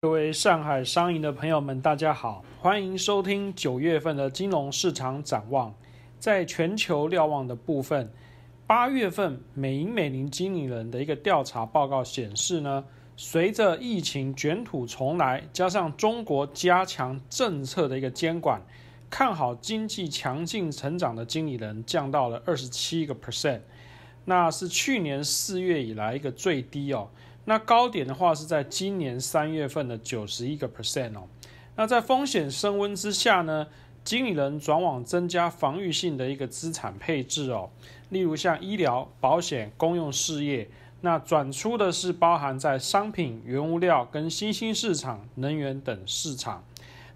各位上海商银的朋友们，大家好，欢迎收听九月份的金融市场展望。在全球瞭望的部分，八月份美银美林经理人的一个调查报告显示呢，随着疫情卷土重来，加上中国加强政策的一个监管，看好经济强劲成长的经理人降到了二十七个 percent，那是去年四月以来一个最低哦。那高点的话是在今年三月份的九十一个 percent 哦。那在风险升温之下呢，经理人转往增加防御性的一个资产配置哦，例如像医疗保险、公用事业。那转出的是包含在商品、原物料跟新兴市场、能源等市场。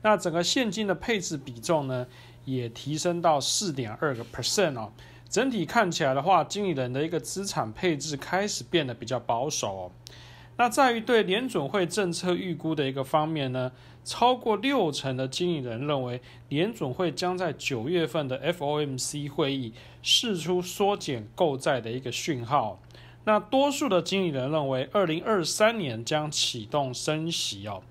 那整个现金的配置比重呢，也提升到四点二个 percent 哦。整体看起来的话，经理人的一个资产配置开始变得比较保守。那在于对联准会政策预估的一个方面呢，超过六成的经理人认为联准会将在九月份的 FOMC 会议释出缩减购债的一个讯号。那多数的经理人认为，二零二三年将启动升息哦。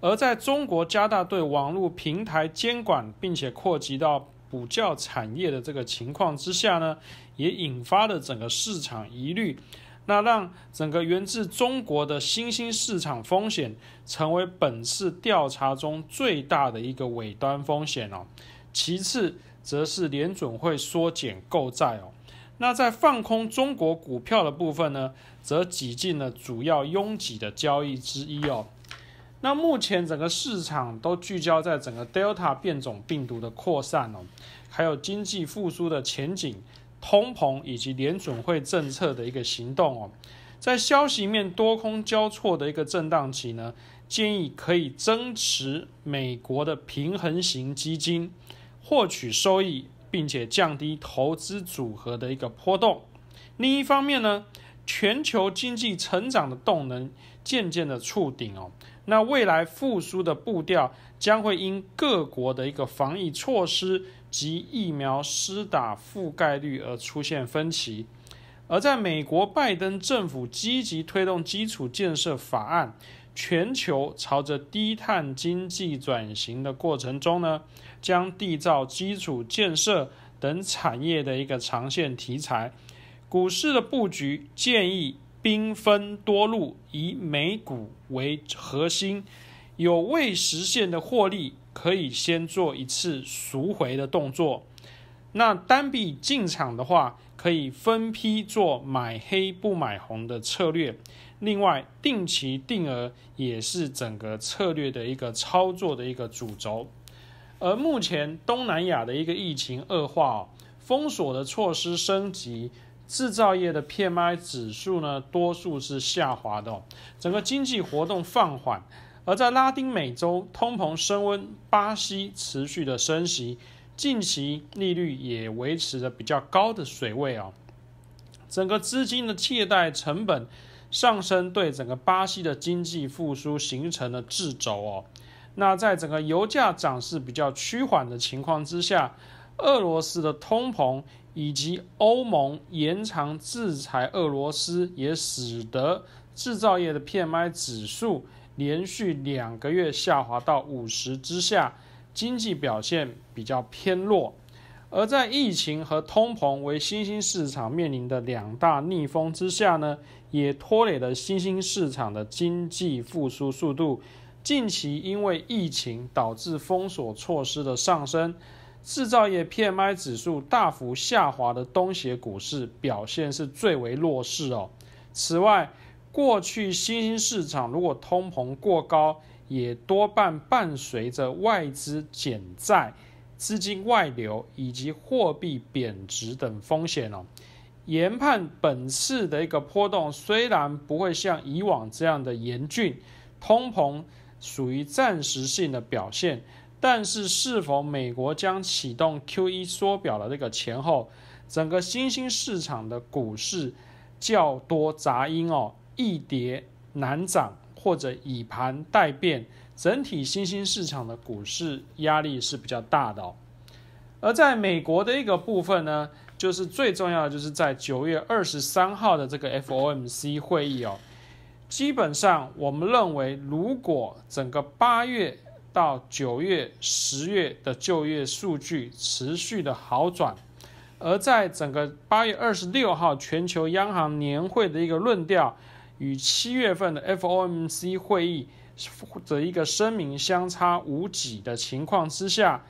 而在中国加大对网络平台监管，并且扩及到。补教产业的这个情况之下呢，也引发了整个市场疑虑，那让整个源自中国的新兴市场风险成为本次调查中最大的一个尾端风险哦。其次，则是联准会缩减购债哦。那在放空中国股票的部分呢，则挤进了主要拥挤的交易之一哦。那目前整个市场都聚焦在整个 Delta 变种病毒的扩散哦，还有经济复苏的前景、通膨以及联准会政策的一个行动哦。在消息面多空交错的一个震荡期呢，建议可以增持美国的平衡型基金，获取收益，并且降低投资组合的一个波动。另一方面呢，全球经济成长的动能渐渐的触顶哦。那未来复苏的步调将会因各国的一个防疫措施及疫苗施打覆盖率而出现分歧，而在美国拜登政府积极推动基础建设法案，全球朝着低碳经济转型的过程中呢，将缔造基础建设等产业的一个长线题材，股市的布局建议。兵分多路，以美股为核心，有未实现的获利，可以先做一次赎回的动作。那单笔进场的话，可以分批做买黑不买红的策略。另外，定期定额也是整个策略的一个操作的一个主轴。而目前东南亚的一个疫情恶化，封锁的措施升级。制造业的 PMI 指数呢，多数是下滑的，整个经济活动放缓。而在拉丁美洲，通膨升温，巴西持续的升息，近期利率也维持着比较高的水位哦。整个资金的借贷成本上升，对整个巴西的经济复苏形成了掣肘哦。那在整个油价涨势比较趋缓的情况之下。俄罗斯的通膨以及欧盟延长制裁俄罗斯，也使得制造业的 PMI 指数连续两个月下滑到五十之下，经济表现比较偏弱。而在疫情和通膨为新兴市场面临的两大逆风之下呢，也拖累了新兴市场的经济复苏速度。近期因为疫情导致封锁措施的上升。制造业 PMI 指数大幅下滑的东协股市表现是最为弱势哦。此外，过去新兴市场如果通膨过高，也多半伴随着外资减债、资金外流以及货币贬值等风险哦。研判本次的一个波动虽然不会像以往这样的严峻，通膨属于暂时性的表现。但是，是否美国将启动 Q E 缩表的这个前后，整个新兴市场的股市较多杂音哦，易跌难涨，或者以盘待变，整体新兴市场的股市压力是比较大的。而在美国的一个部分呢，就是最重要的，就是在九月二十三号的这个 FOMC 会议哦，基本上我们认为，如果整个八月。到九月、十月的就业数据持续的好转，而在整个八月二十六号全球央行年会的一个论调与七月份的 FOMC 会议的一个声明相差无几的情况之下，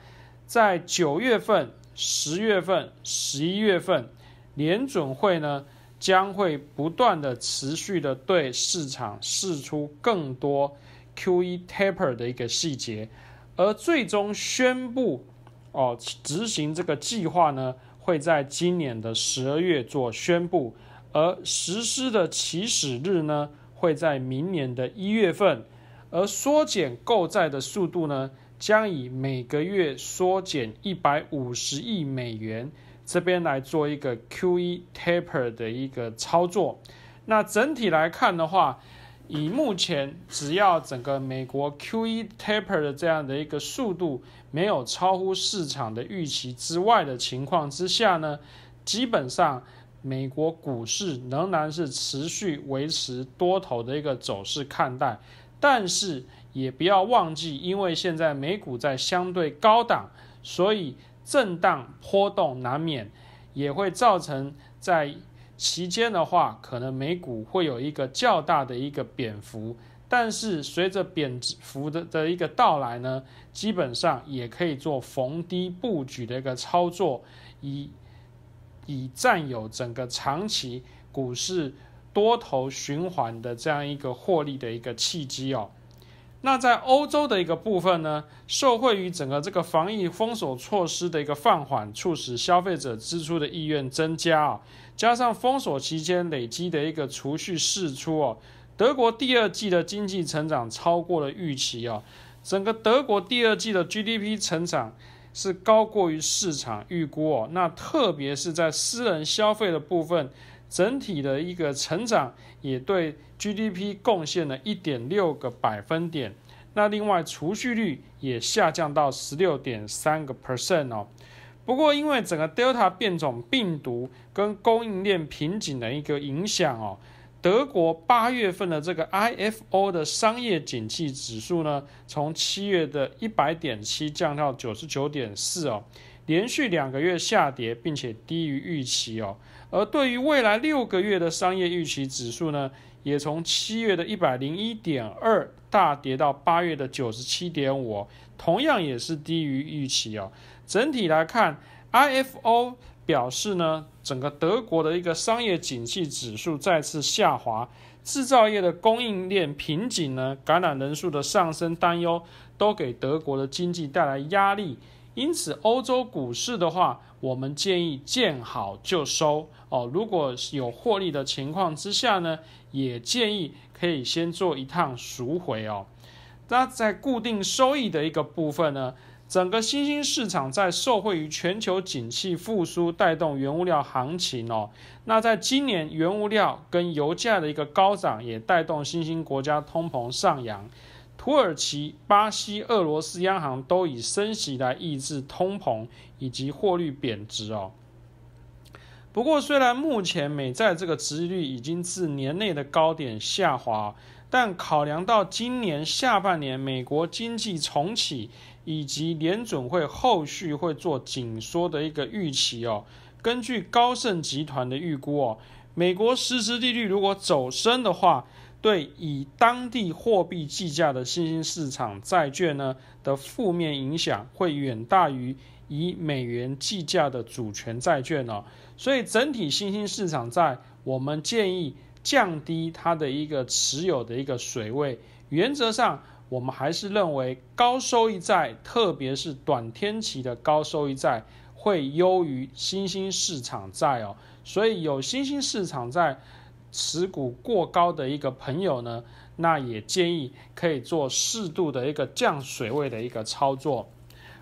在九月份、十月份、十一月份，联准会呢将会不断的持续的对市场释出更多。Q E taper 的一个细节，而最终宣布哦执行这个计划呢，会在今年的十二月做宣布，而实施的起始日呢会在明年的一月份，而缩减购债的速度呢将以每个月缩减一百五十亿美元，这边来做一个 Q E taper 的一个操作，那整体来看的话。以目前，只要整个美国 Q E taper 的这样的一个速度没有超乎市场的预期之外的情况之下呢，基本上美国股市仍然是持续维持多头的一个走势看待。但是也不要忘记，因为现在美股在相对高档，所以震荡波动难免，也会造成在。期间的话，可能美股会有一个较大的一个贬幅，但是随着贬幅的的一个到来呢，基本上也可以做逢低布局的一个操作，以以占有整个长期股市多头循环的这样一个获利的一个契机哦。那在欧洲的一个部分呢，受惠于整个这个防疫封锁措施的一个放缓，促使消费者支出的意愿增加，啊、加上封锁期间累积的一个储蓄释出哦，德国第二季的经济成长超过了预期哦，整个德国第二季的 GDP 成长是高过于市场预估哦，那特别是在私人消费的部分。整体的一个成长也对 GDP 贡献了1.6个百分点，那另外储蓄率也下降到16.3个 percent 哦。不过因为整个 Delta 变种病毒跟供应链瓶颈的一个影响哦，德国八月份的这个 IFO 的商业景气指数呢，从七月的100.7降到99.4哦。连续两个月下跌，并且低于预期哦。而对于未来六个月的商业预期指数呢，也从七月的一百零一点二大跌到八月的九十七点五，同样也是低于预期哦。整体来看，IFO 表示呢，整个德国的一个商业景气指数再次下滑，制造业的供应链瓶颈呢，感染人数的上升担忧都给德国的经济带来压力。因此，欧洲股市的话，我们建议见好就收哦。如果有获利的情况之下呢，也建议可以先做一趟赎回哦。那在固定收益的一个部分呢，整个新兴市场在受惠于全球景气复苏带动原物料行情哦。那在今年原物料跟油价的一个高涨，也带动新兴国家通膨上扬。土耳其、巴西、俄罗斯央行都以升息来抑制通膨以及货率贬值哦。不过，虽然目前美债这个殖利率已经自年内的高点下滑，但考量到今年下半年美国经济重启以及联准会后续会做紧缩的一个预期哦，根据高盛集团的预估哦，美国实施利率如果走升的话。对以当地货币计价的新兴市场债券呢的负面影响会远大于以美元计价的主权债券哦，所以整体新兴市场债，我们建议降低它的一个持有的一个水位。原则上，我们还是认为高收益债，特别是短天期的高收益债，会优于新兴市场债哦。所以有新兴市场债。持股过高的一个朋友呢，那也建议可以做适度的一个降水位的一个操作。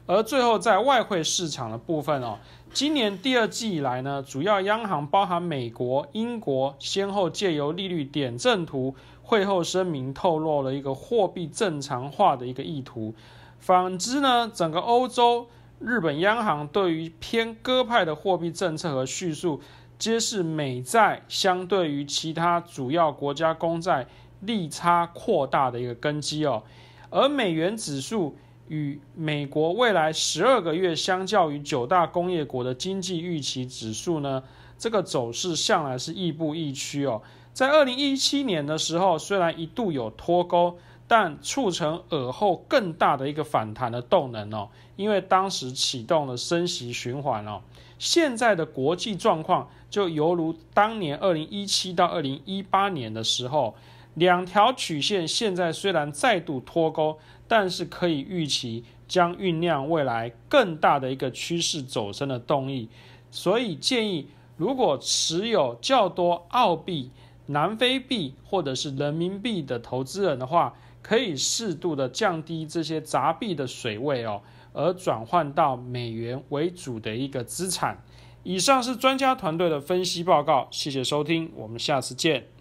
而最后，在外汇市场的部分哦，今年第二季以来呢，主要央行包含美国、英国，先后借由利率点阵图会后声明，透露了一个货币正常化的一个意图。反之呢，整个欧洲、日本央行对于偏鸽派的货币政策和叙述。皆是美债相对于其他主要国家公债利差扩大的一个根基哦，而美元指数与美国未来十二个月相较于九大工业国的经济预期指数呢，这个走势向来是亦步亦趋哦。在二零一七年的时候，虽然一度有脱钩。但促成耳后更大的一个反弹的动能哦，因为当时启动了升息循环哦。现在的国际状况就犹如当年二零一七到二零一八年的时候，两条曲线现在虽然再度脱钩，但是可以预期将酝酿未来更大的一个趋势走升的动力。所以建议，如果持有较多澳币，南非币或者是人民币的投资人的话，可以适度的降低这些杂币的水位哦，而转换到美元为主的一个资产。以上是专家团队的分析报告，谢谢收听，我们下次见。